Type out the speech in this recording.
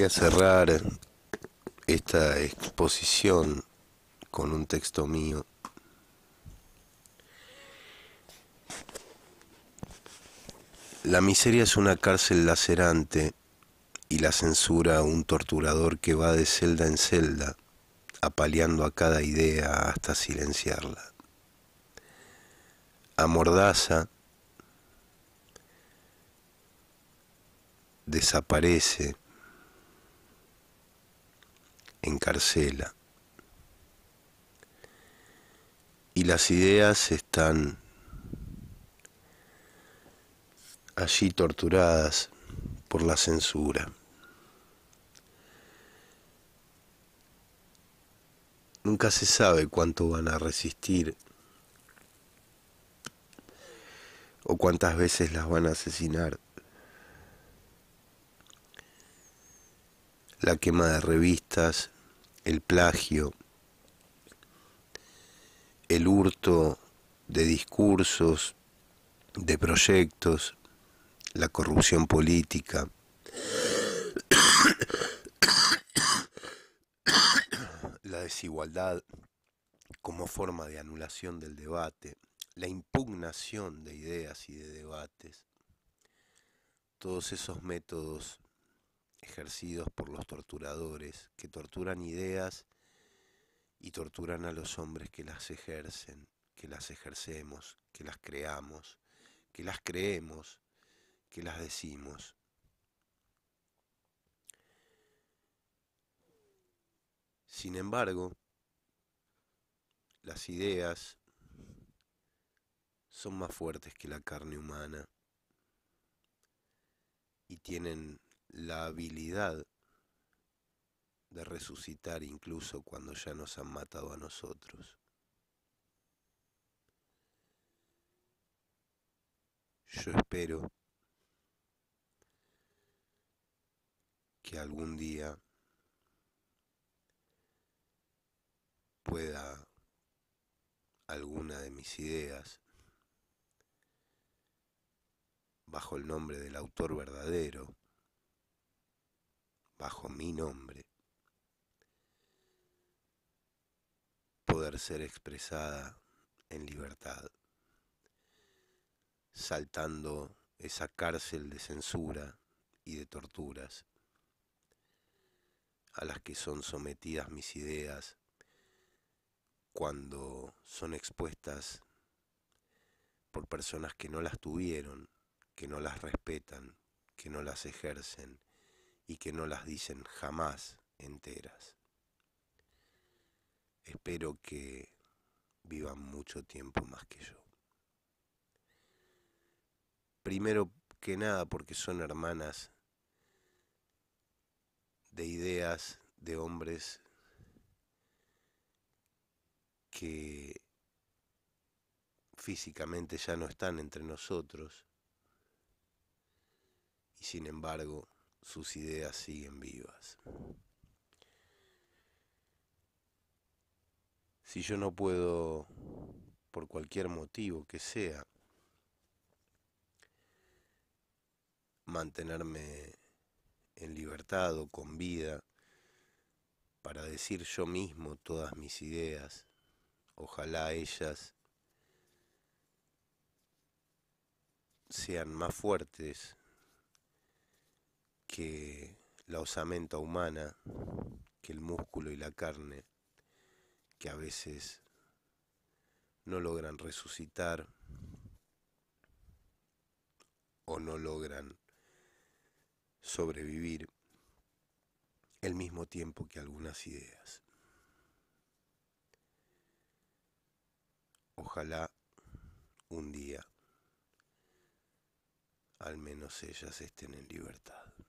Voy a cerrar esta exposición con un texto mío. La miseria es una cárcel lacerante y la censura un torturador que va de celda en celda, apaleando a cada idea hasta silenciarla. Amordaza, desaparece, Y las ideas están allí torturadas por la censura. Nunca se sabe cuánto van a resistir o cuántas veces las van a asesinar. La quema de revistas, el plagio, el hurto de discursos, de proyectos, la corrupción política. la desigualdad como forma de anulación del debate, la impugnación de ideas y de debates, todos esos métodos ejercidos por los torturadores, que torturan ideas y torturan a los hombres que las ejercen, que las ejercemos, que las creamos, que las creemos, que las decimos. Sin embargo, las ideas son más fuertes que la carne humana y tienen la habilidad de resucitar incluso cuando ya nos han matado a nosotros. Yo espero que algún día pueda alguna de mis ideas bajo el nombre del autor verdadero bajo mi nombre, poder ser expresada en libertad, saltando esa cárcel de censura y de torturas a las que son sometidas mis ideas cuando son expuestas por personas que no las tuvieron, que no las respetan, que no las ejercen y que no las dicen jamás enteras. Espero que vivan mucho tiempo más que yo. Primero que nada porque son hermanas de ideas, de hombres que físicamente ya no están entre nosotros y sin embargo sus ideas siguen vivas. Si yo no puedo, por cualquier motivo que sea, mantenerme en libertad o con vida para decir yo mismo todas mis ideas, ojalá ellas sean más fuertes que la osamenta humana, que el músculo y la carne, que a veces no logran resucitar o no logran sobrevivir el mismo tiempo que algunas ideas. Ojalá un día al menos ellas estén en libertad.